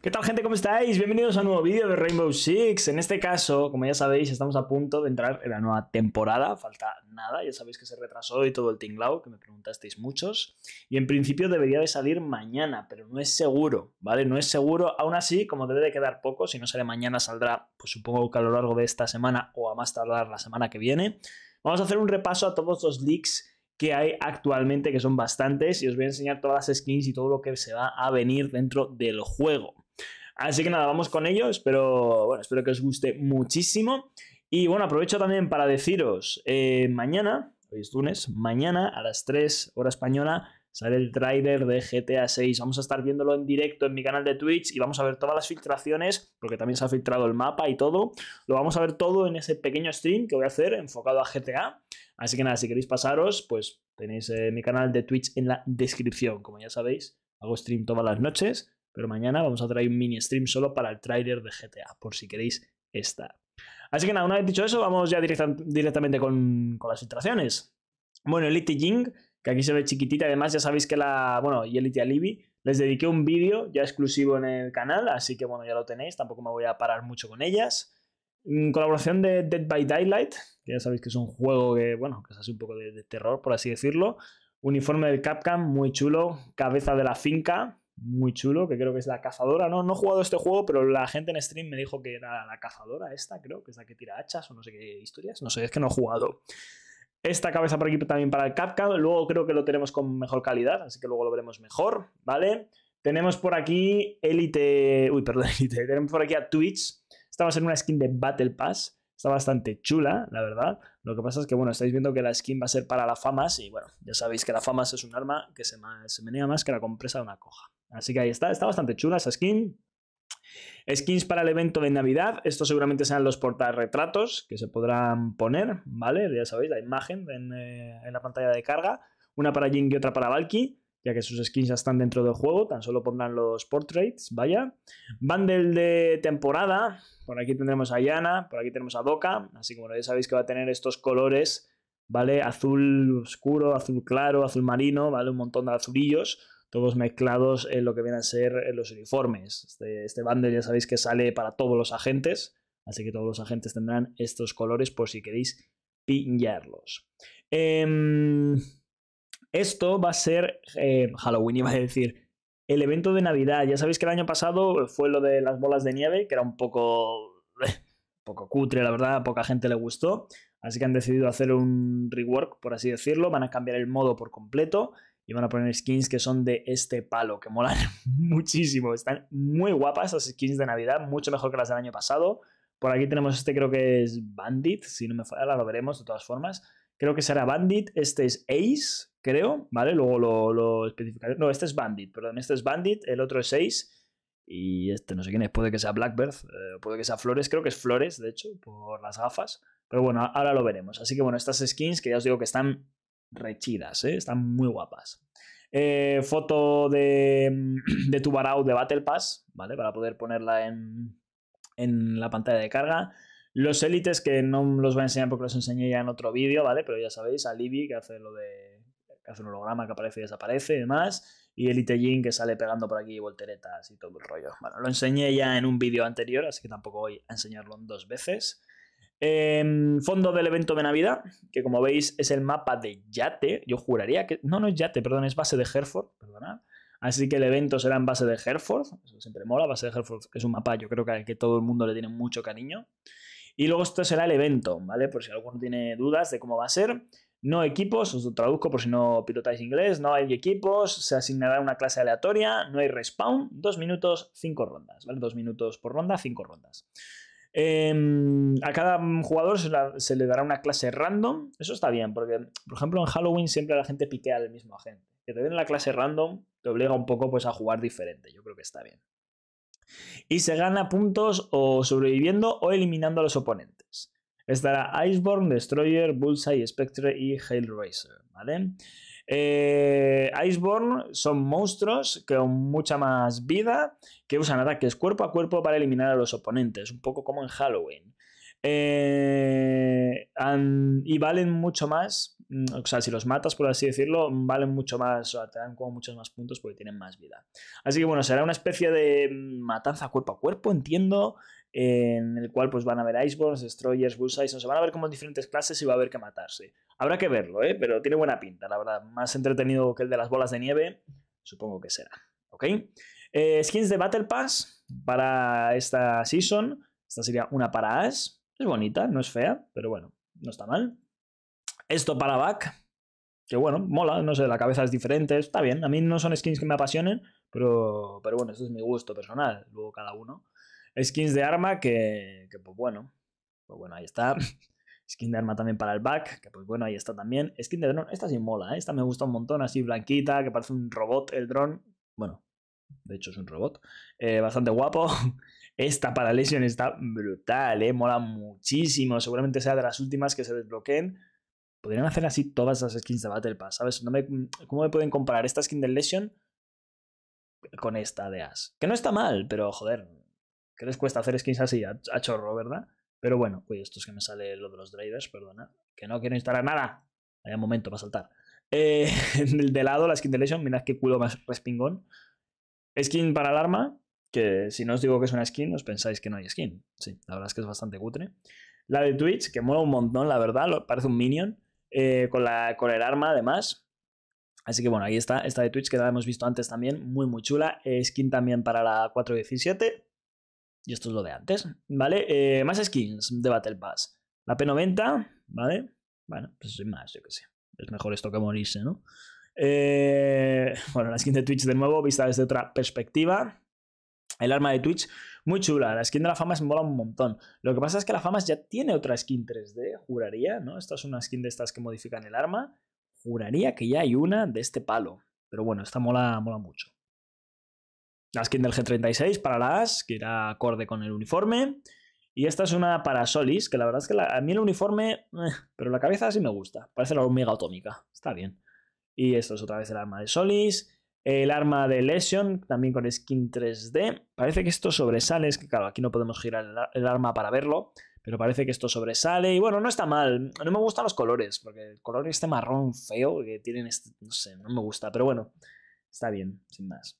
¿Qué tal gente? ¿Cómo estáis? Bienvenidos a un nuevo vídeo de Rainbow Six. En este caso, como ya sabéis, estamos a punto de entrar en la nueva temporada. Falta nada, ya sabéis que se retrasó y todo el tinglao, que me preguntasteis muchos. Y en principio debería de salir mañana, pero no es seguro, ¿vale? No es seguro. Aún así, como debe de quedar poco, si no sale mañana, saldrá, pues supongo que a lo largo de esta semana o a más tardar la semana que viene. Vamos a hacer un repaso a todos los leaks que hay actualmente, que son bastantes, y os voy a enseñar todas las skins y todo lo que se va a venir dentro del juego. Así que nada, vamos con ello. Espero, bueno, espero que os guste muchísimo. Y bueno, aprovecho también para deciros, eh, mañana, hoy es lunes, mañana a las 3 hora española sale el trailer de GTA 6. Vamos a estar viéndolo en directo en mi canal de Twitch y vamos a ver todas las filtraciones, porque también se ha filtrado el mapa y todo. Lo vamos a ver todo en ese pequeño stream que voy a hacer enfocado a GTA. Así que nada, si queréis pasaros, pues tenéis eh, mi canal de Twitch en la descripción, como ya sabéis. Hago stream todas las noches pero mañana vamos a traer un mini stream solo para el trailer de GTA, por si queréis estar. Así que nada, una vez dicho eso, vamos ya directamente con, las filtraciones. Bueno, Elite Jing, que aquí se ve chiquitita, además ya sabéis que la. Bueno, y Elite Alibi, les dediqué un vídeo ya exclusivo en el canal, así que bueno, ya lo tenéis, tampoco me voy a parar mucho con ellas. Mm, colaboración de Dead by Daylight, que ya sabéis que es un juego que, bueno, que es así un poco de, de terror, por así decirlo. Uniforme del Capcom, muy chulo. Cabeza de la finca, muy chulo, que creo que es la cazadora. No, no he jugado este juego, pero la gente en stream me dijo que era la cazadora esta, creo, que es la que tira hachas o no sé qué historias. No sé, es que no he jugado. Esta cabeza por aquí también para el Capcom, Luego creo que lo tenemos con mejor calidad, así que luego lo veremos mejor, ¿vale? Tenemos por aquí Elite. Uy, perdón, Elite. Tenemos por aquí a Twitch. Esta va a ser una skin de Battle Pass. Está bastante chula, la verdad. Lo que pasa es que, bueno, estáis viendo que la skin va a ser para la FAMAS. Y bueno, ya sabéis que la FAMAS es un arma que se, se menea más que la compresa de una coja. Así que ahí está, está bastante chula esa skin. Skins para el evento de Navidad, estos seguramente serán los portarretratos que se podrán poner, ¿vale? Ya sabéis, la imagen eh, en, la pantalla de carga, una para Jin y otra para Valky, ya que sus skins ya están dentro del juego, tan solo pondrán los portraits, vaya. Bundle de temporada, por aquí tendremos a Yana, por aquí tenemos a Doca, así como ya sabéis que va a tener estos colores, ¿vale? Azul oscuro, azul claro, azul marino, ¿vale? Un montón de azulillos todos mezclados en lo que vienen a ser eh, los uniformes. Este, este, bundle ya sabéis que sale para todos los agentes, así que todos los agentes tendrán estos colores por si queréis pillarlos. Em, esto va a ser eh, Halloween, iba a decir. El evento de Navidad, ya sabéis que el año pasado fue lo de las bolas de nieve, que era un poco, poco cutre, la verdad, poca gente le gustó. Así que han decidido hacer un rework, por así decirlo. Van a cambiar el modo por completo y van a poner skins que son de este palo, que molan muchísimo. Están muy guapas las skins de Navidad, mucho mejor que las del año pasado. Por aquí tenemos este, creo que es Bandit, si no me falla, lo veremos de todas formas. Creo que será Bandit, este es Ace, creo, ¿vale? Luego lo, especificaré. No, este es Bandit, perdón, este es Bandit, el otro es Ace. Y este no sé quién es, puede que sea Blackbird, eh, puede que sea Flores, creo que es Flores, de hecho, por las gafas. Pero bueno, ahora lo veremos. Así que bueno, estas skins que ya os digo que están rechidas, ¿eh? están muy guapas. Eh, foto de, de tu de Battle Pass, ¿vale? Para poder ponerla en, en la pantalla de carga. Los élites, que no los voy a enseñar porque los enseñé ya en otro vídeo, ¿vale? Pero ya sabéis, a que hace lo de. que hace un holograma que aparece y desaparece y demás. Y Elite Jin, que sale pegando por aquí volteretas y todo el rollo. Bueno, lo enseñé ya en un vídeo anterior, así que tampoco voy a enseñarlo en dos veces. Em, fondo del evento de Navidad, que como veis es el mapa de Yate. Yo juraría que. No, no es Yate, perdón, es base de Hereford, perdona. Así que el evento será en base de Hereford. Eso siempre mola. Base de Hereford es un mapa, yo creo que al que todo el mundo le tiene mucho cariño. Y luego esto será el evento, ¿vale? Por si alguno tiene dudas de cómo va a ser. No equipos, os lo traduzco por si no pilotáis inglés. No hay equipos, se asignará una clase aleatoria, no hay respawn. Dos minutos, cinco rondas, ¿vale? Dos minutos por ronda, cinco rondas. Em, a cada jugador se, le dará una clase random. Eso está bien, porque, por ejemplo, en Halloween siempre la gente piquea al mismo agente. Que te den la clase random te obliga un poco pues, a jugar diferente. Yo creo que está bien. Y se gana puntos o sobreviviendo o eliminando a los oponentes. Estará Iceborne, Destroyer, Bullseye, Spectre y Hailraiser. ¿Vale? Eh, Iceborne son monstruos con mucha más vida que usan ataques cuerpo a cuerpo para eliminar a los oponentes, un poco como en Halloween. Eh, y valen mucho más, mm, o sea, si los matas, por así decirlo, valen mucho más, o te dan como muchos más puntos porque tienen más vida. Así que bueno, será una especie de matanza cuerpo a cuerpo, entiendo, en el cual pues van a ver Iceborne, Destroyers, Bullseye, o se van a ver como diferentes clases y va a haber que matarse. Habrá que verlo, ¿eh? pero tiene buena pinta, la verdad. Más entretenido que el de las bolas de nieve, supongo que será. ¿Ok? Eh, skins de Battle Pass para esta season. Esta sería una para Ash. Es bonita, no es fea, pero bueno, no está mal. Esto para Back, que bueno, mola, no sé, la cabeza es diferente, está bien. A mí no son skins que me apasionen, pero, pero bueno, eso es mi gusto personal, luego cada uno skins de arma que, que pues bueno, pues bueno, ahí está. Skin de arma también para el back, que pues bueno, ahí está también. Skin de dron, esta sí mola, ¿eh? esta me gusta un montón, así blanquita, que parece un robot el dron. Bueno, de hecho es un robot. Eh, bastante guapo. Esta para Lesion está brutal, ¿eh? mola muchísimo. Seguramente sea de las últimas que se desbloqueen. Podrían hacer así todas las skins de Battle Pass, ¿sabes? No ¿Cómo me pueden comparar esta skin de Lesion con esta de As? Que no está mal, pero joder, que les cuesta hacer skins así a, chorro, ¿verdad? Pero bueno, uy, esto es que me sale lo de los drivers, perdona. Que no quiero instalar nada. Hay un momento para saltar. Eh, de lado, la skin de Legion, mirad qué culo más respingón. Skin para el arma. que si no os digo que es una skin, os pensáis que no hay skin. Sí, la verdad es que es bastante cutre. La de Twitch, que mola un montón, la verdad, parece un minion. Eh, con, el arma, además. Así que bueno, ahí está, esta de Twitch que la hemos visto antes también, muy muy chula. Eh, skin también para la 417. Y esto es lo de antes, mm. ¿vale? Eh, más skins de Battle Pass. La P90, ¿vale? Bueno, pues sin más, yo qué sé. Es mejor esto que morirse, ¿no? Eh, bueno, la skin de Twitch de nuevo, vista desde otra perspectiva. El arma de Twitch, muy chula. La skin de la fama es mola un montón. Lo que pasa es que la fama ya tiene otra skin 3D, juraría, ¿no? Esta es una skin de estas que modifican el arma. Juraría que ya hay una de este palo. Pero bueno, esta mola, mola mucho. La skin del G36 para la que era acorde con el uniforme. Y esta es una para Solis, que la verdad es que a mí el uniforme, eh, pero la cabeza sí me gusta. Parece la hormiga atómica. Está bien. Y esto es otra vez el arma de Solis. El arma de Lesion, también con skin 3D. Parece que esto sobresale. Es que, claro, aquí no podemos girar el, arma para verlo. Pero parece que esto sobresale. Y bueno, no está mal. No me gustan los colores. Porque el color este marrón feo que tienen este. No sé, no me gusta. Pero bueno, está bien, sin más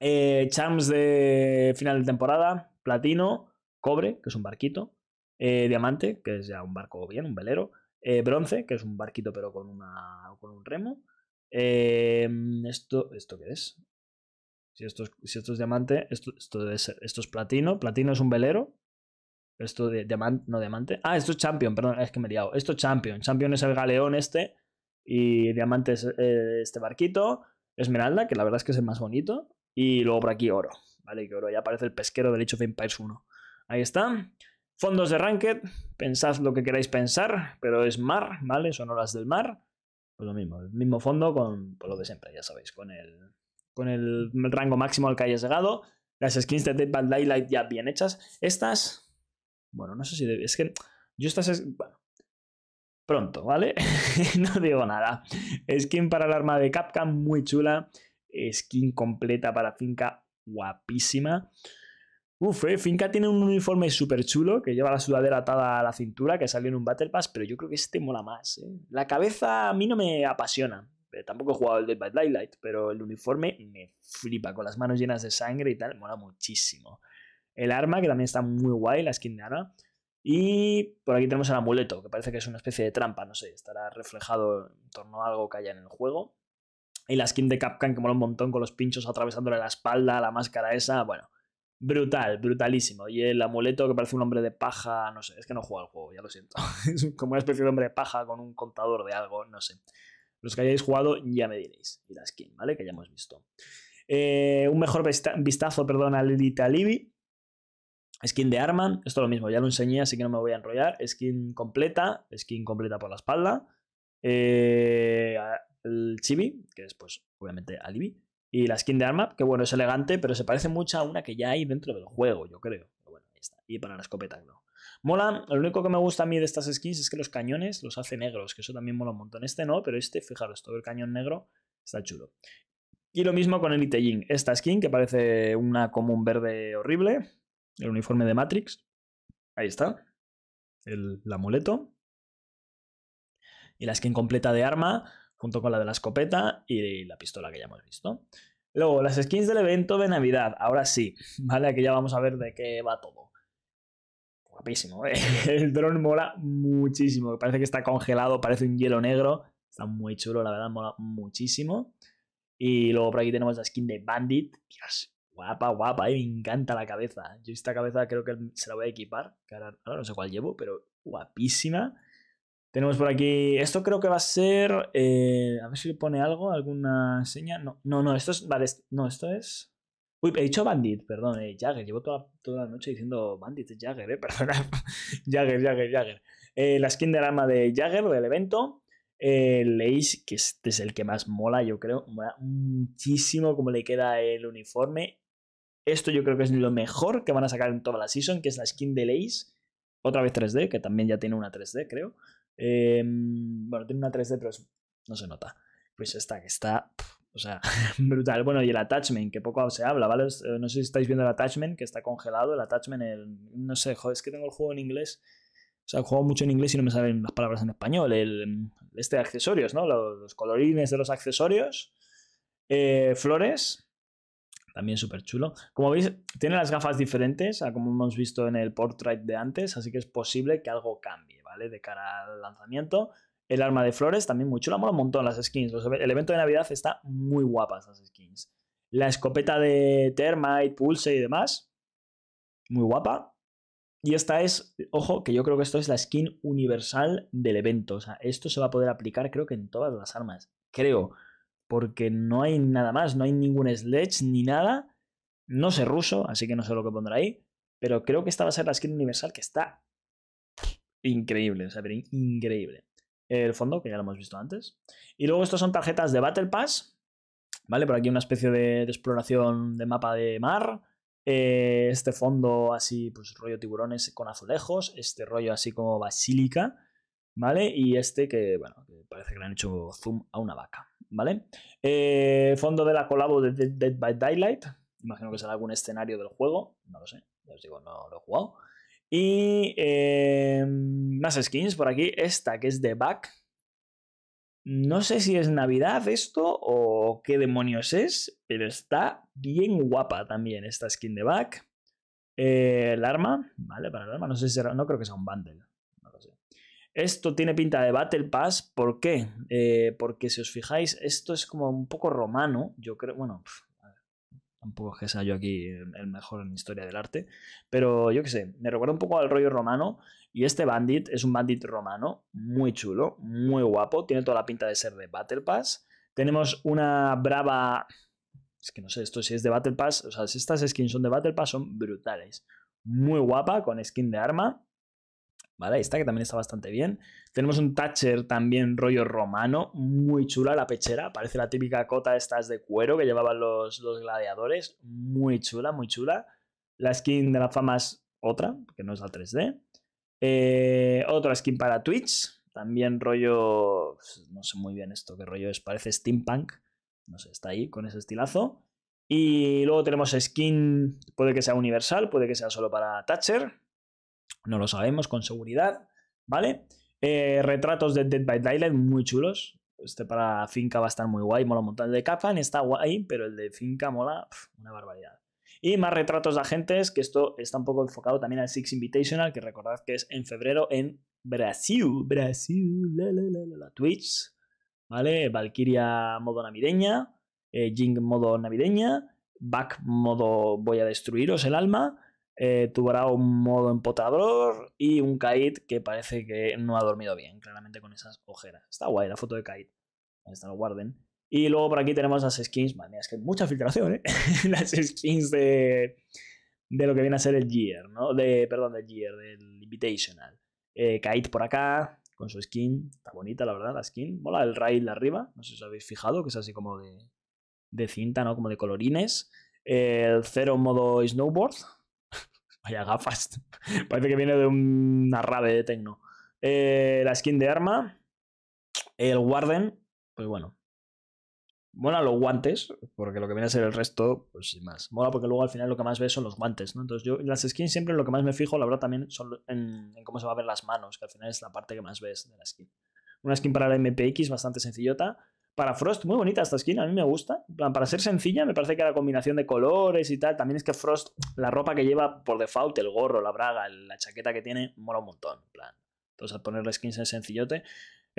eh, de final de temporada, platino, cobre, que es un barquito, eh, diamante, que es ya un barco bien, un velero, eh, bronce, que es un barquito pero con, una, con un remo. Em, esto, ¿Esto qué es? Si esto es, si esto diamante, esto, esto, debe ser, esto es platino, platino es un velero. Esto de diamante, no diamante. Ah, esto es champion, perdón, es que me he liado. Esto es champion, champion es el galeón este y diamante es eh, este barquito. Esmeralda, que la verdad es que es el más bonito. Y luego por aquí oro, ¿vale? Que oro ya aparece el pesquero del Age of Empires 1. Ahí está. Fondos de Ranked, pensad lo que queráis pensar, pero es mar, ¿vale? Son horas del mar. Pues lo mismo, el mismo fondo con pues lo de siempre, ya sabéis, con el, con el rango máximo al que hayas llegado. Las skins de Dead by Daylight ya bien hechas. Estas, bueno, no sé si... es que yo estas... bueno, pronto, ¿vale? no digo nada. Skin para el arma de Capcom, muy chula skin completa para Finca guapísima. Uf, eh, Finca tiene un uniforme súper chulo que lleva la sudadera atada a la cintura que salió en un Battle Pass, pero yo creo que este mola más. Eh. La cabeza a mí no me apasiona. Pero eh, tampoco he jugado el Dead by Daylight, pero el uniforme me flipa, con las manos llenas de sangre y tal, mola muchísimo. El arma, que también está muy guay, la skin de arma. Y por aquí tenemos el amuleto, que parece que es una especie de trampa, no sé, estará reflejado en torno a algo que haya en el juego. Y la skin de Capcan que mola un montón con los pinchos atravesándole la espalda, la máscara esa, bueno. Brutal, brutalísimo. Y el amuleto que parece un hombre de paja, no sé, es que no juega al juego, ya lo siento. Es como una especie de hombre de paja con un contador de algo, no sé. Los que hayáis jugado ya me diréis. Y la skin, ¿vale? Que ya hemos visto. Eh, un mejor vistazo, perdón, a al Libby. Skin de Arman, esto lo mismo, ya lo enseñé, así que no me voy a enrollar. Skin completa, skin completa por la espalda. Eh, el Chibi, que es pues obviamente Alibi. Y la skin de arma que bueno, es elegante, pero se parece mucho a una que ya hay dentro del juego, yo creo. bueno, ahí está. Y para la escopeta, no. Mola, lo único que me gusta a mí de estas skins es que los cañones los hace negros, que eso también mola un montón. Este no, pero este, fijaros, todo el cañón negro está chulo. Y lo mismo con el Itejin. Esta skin, que parece una común verde horrible, el uniforme de Matrix. Ahí está. El, el amuleto y la skin completa de arma, junto con la de la escopeta y la pistola que ya hemos visto. Luego, las skins del evento de Navidad, ahora sí, ¿vale? Aquí ya vamos a ver de qué va todo. Guapísimo, ¿eh? El dron mola muchísimo, parece que está congelado, parece un hielo negro. Está muy chulo, la verdad, mola muchísimo. Y luego por aquí tenemos la skin de Bandit. guapa, guapa, ¿eh? me encanta la cabeza. Yo esta cabeza creo que se la voy a equipar, ahora no sé cuál llevo, pero guapísima. Tenemos por aquí. Esto creo que va a ser. Eh, a ver si le pone algo, alguna seña. No, no, no, esto es. Vale, no, esto es. Uy, he dicho Bandit, perdón, eh, Jagger. Llevo toda, la noche diciendo Bandit, Jagger, eh, perdón Jagger, Jagger, Jagger. Eh, la skin del arma de Jagger, del evento. Eh, Leis, que este es el que más mola, yo creo. Mola muchísimo como le queda el uniforme. Esto yo creo que es lo mejor que van a sacar en toda la season, que es la skin de Leis. Otra vez 3D, que también ya tiene una 3D, creo. Em, bueno, tiene una 3D, pero no se nota. Pues esta que está, o sea, brutal. Bueno, y el attachment, que poco se habla, ¿vale? Eh, no sé si estáis viendo el attachment, que está congelado. El attachment, el, no sé, es que tengo el juego en inglés. O sea, juego mucho en inglés y no me salen las palabras en español. El, este de accesorios, ¿no? Los, colorines de los accesorios. Eh, flores. También súper chulo. Como veis, tiene las gafas diferentes a como hemos visto en el portrait de antes, así que es posible que algo cambie. ¿vale? De cara al lanzamiento. El arma de flores también muy chula, mola un montón las skins. el evento de Navidad está muy guapa. las skins. La escopeta de Termite, Pulse y demás, muy guapa. Y esta es, ojo, que yo creo que esto es la skin universal del evento. O sea, esto se va a poder aplicar creo que en todas las armas. Creo. Porque no hay nada más, no hay ningún sledge ni nada. No sé ruso, así que no sé lo que pondrá ahí. Pero creo que esta va a ser la skin universal que está increíble, increíble. El fondo, que ya lo hemos visto antes. Y luego estos son tarjetas de Battle Pass, ¿vale? Por aquí una especie de, exploración de mapa de mar. Eh, este fondo así, pues rollo tiburones con azulejos. Este rollo así como basílica, ¿vale? Y este que, bueno, parece que le han hecho zoom a una vaca, ¿vale? Eh, fondo de la colabo de Dead by Daylight. Imagino que será algún escenario del juego, no lo sé, ya os digo, no lo he jugado. Y eh, más skins por aquí. Esta que es de Back. No sé si es Navidad esto o qué demonios es, pero está bien guapa también esta skin de Back. Eh, el arma, vale, para el arma no sé no creo que sea un bundle. Esto tiene pinta de Battle Pass, ¿por qué? Eh, porque si os fijáis, esto es como un poco romano, yo creo, bueno, un poco que sea yo aquí el mejor en historia del arte, pero yo qué sé, me recuerda un poco al rollo romano y este bandit es un bandit romano muy chulo, muy guapo, tiene toda la pinta de ser de Battle Pass. Tenemos una brava... Es que no sé esto si es de Battle Pass, o sea, si estas skins son de Battle Pass son brutales. Muy guapa, con skin de arma. ¿vale? Esta que también está bastante bien. Tenemos un Thatcher también rollo romano, muy chula la pechera, parece la típica cota estas de cuero que llevaban los, gladiadores, muy chula, muy chula. La skin de la fama es otra, que no es la 3D. Eh, otra skin para Twitch, también rollo, no sé muy bien esto qué rollo es, parece steampunk, no sé, está ahí con ese estilazo. Y luego tenemos skin, puede que sea universal, puede que sea solo para Thatcher, no lo sabemos con seguridad, ¿vale? Eh, retratos de Dead by Daylight muy chulos. Este para Finca va a estar muy guay, mola un montón. de capa, está guay, pero el de Finca mola una barbaridad. Y más retratos de agentes, que esto está un poco enfocado también al Six Invitational, que recordad que es en febrero en Brasil. Brasil, la, la, la, la, Twitch, ¿vale? Valkyria modo navideña, eh, Jing modo navideña, Back modo voy a destruiros el alma, eh, un modo empotador y un Kaid que parece que no ha dormido bien, claramente con esas ojeras. Está guay la foto de Kaid Ahí está, lo guarden. Y luego por aquí tenemos las skins. Madre mía, es que hay mucha filtración, ¿eh? las skins de, de lo que viene a ser el Gear, ¿no? De, perdón, del Gear, del Invitational. Eh, por acá, con su skin. Está bonita, la verdad, la skin. Mola el rail de arriba, no sé si os habéis fijado, que es así como de, de cinta, ¿no? Como de colorines. El cero modo snowboard, Vaya gafas. Parece que viene de una rave de tecno. Eh, la skin de arma. El Warden. Pues bueno. Mola los guantes, porque lo que viene a ser el resto, pues sin más. Mola porque luego al final lo que más ves son los guantes, Entonces yo las skins siempre lo que más me fijo, la verdad, también son en, en cómo se va a ver las manos, que al final es la parte que más ves de la skin. Una skin para la MPX bastante sencillota para Frost, muy bonita esta skin, a mí me gusta. Para ser sencilla, me parece que la combinación de colores y tal, también es que Frost, la ropa que lleva por default, el gorro, la braga, la chaqueta que tiene, mola un montón. plan. Entonces, al ponerle skins es sencillote.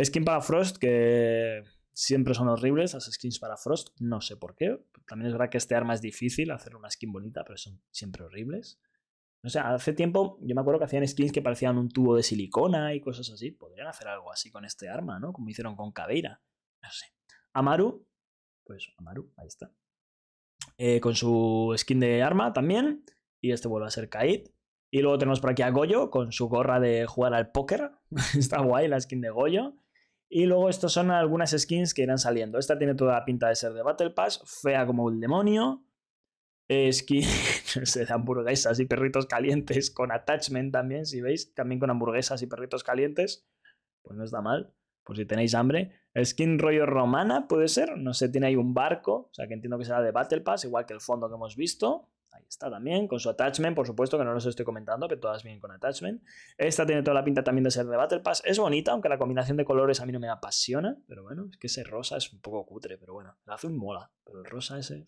Skin para Frost, que siempre son horribles, las skins para Frost, no sé por qué. También es verdad que este arma es difícil, hacer una skin bonita, pero son siempre horribles. O sea, hace tiempo yo me acuerdo que hacían skins que parecían un tubo de silicona y cosas así. Podrían hacer algo así con este arma, ¿no? Como hicieron con Caveira. No sé. Amaru, pues Amaru, ahí está. Eh, con su skin de arma también. Y este vuelve a ser Kaid. Y luego tenemos por aquí a Goyo con su gorra de jugar al póker. está guay la skin de Goyo. Y luego estos son algunas skins que irán saliendo. Esta tiene toda la pinta de ser de Battle Pass, fea como un demonio. Eh, skin de hamburguesas y perritos calientes con attachment también, si veis, también con hamburguesas y perritos calientes. Pues no está mal, por si tenéis hambre. Skin rollo romana, puede ser. No sé, tiene ahí un barco. O sea, que entiendo que será de Battle Pass, igual que el fondo que hemos visto. Ahí está también, con su attachment, por supuesto, que no los estoy comentando, que todas vienen con attachment. Esta tiene toda la pinta también de ser de Battle Pass. Es bonita, aunque la combinación de colores a mí no me apasiona, pero bueno, es que ese rosa es un poco cutre, pero bueno, el azul mola, pero el rosa ese...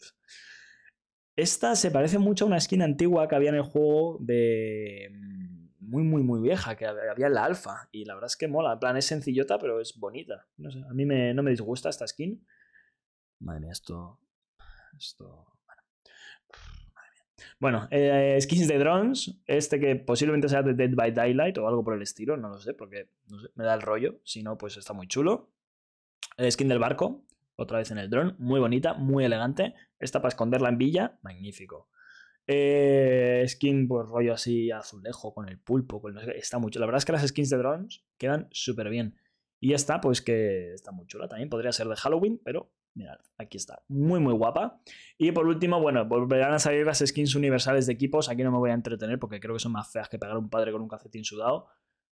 Esta se parece mucho a una skin antigua que había en el juego de... Mm, muy, muy, muy vieja, que había en la alfa. Y la verdad es que mola. En plan, es sencillota, pero es bonita. No sé, a mí me, no me disgusta esta skin. Madre mía, esto. Esto. Bueno, eh, skins de drones, este que posiblemente sea de Dead by Daylight o algo por el estilo, no lo sé, porque no me da el rollo, si no, pues está muy chulo. El eh, skin del barco, otra vez en el drone, muy bonita, muy elegante. Esta para esconderla en villa, magnífico. Eh, skin, pues rollo así azulejo, con el pulpo, con el... está mucho. La verdad es que las skins de drones quedan súper bien. Y esta, pues que está muy chula también. Podría ser de Halloween, pero mirad, aquí está. Muy, muy guapa. Y por último, bueno, volverán a salir las skins universales de equipos. Aquí no me voy a entretener porque creo que son más feas que pegar un padre con un cafetín sudado.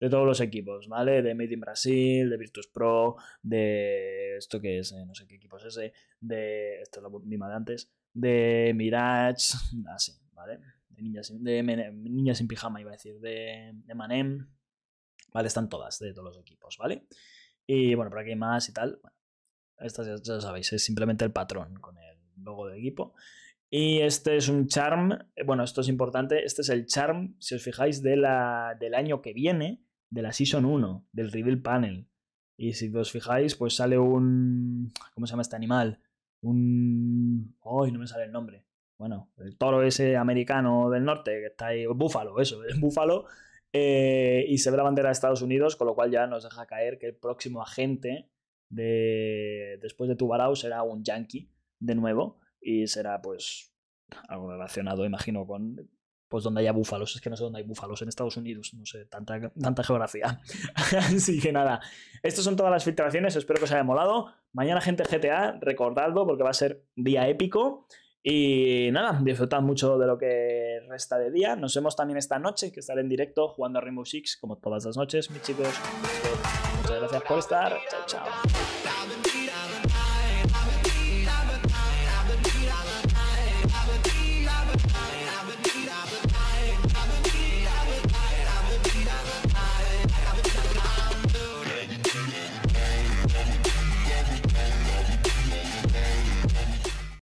De todos los equipos, ¿vale? De Made in Brasil, de Virtus Pro, de. ¿Esto que es? Eh, no sé qué equipo es ese. De. Esto es la misma de antes de Mirage, así, ¿vale? De Niñas, de en Pijama, iba a decir, de, Manem, ¿vale? Están todas, de todos los equipos, ¿vale? Y bueno, por aquí hay más y tal. estas ya, lo sabéis, es simplemente el patrón con el logo del equipo. Y este es un charm, eh, bueno, esto es importante, este es el charm, si os fijáis, de la, del año que viene, de la Season 1, del Reveal Panel. Y si os fijáis, pues sale un... ¿Cómo se llama este animal? un... ay no me sale el nombre. Bueno, el toro ese americano del norte, que está ahí, búfalo, eso, es búfalo, eh, y se ve la bandera de Estados Unidos, con lo cual ya nos deja caer que el próximo agente de después de Tubarau será un yankee de nuevo y será pues algo relacionado, imagino, con, pues donde haya búfalos. Es que no sé dónde hay búfalos en Estados Unidos, no sé, tanta, tanta geografía. Así que nada, estas son todas las filtraciones, espero que os haya molado. Mañana gente GTA, recordadlo porque va a ser día épico. Y nada, disfrutad mucho de lo que resta de día. Nos vemos también esta noche, que estaré en directo jugando a Rainbow Six, como todas las noches, mis chicos. Muchas gracias por estar. Chao, chao.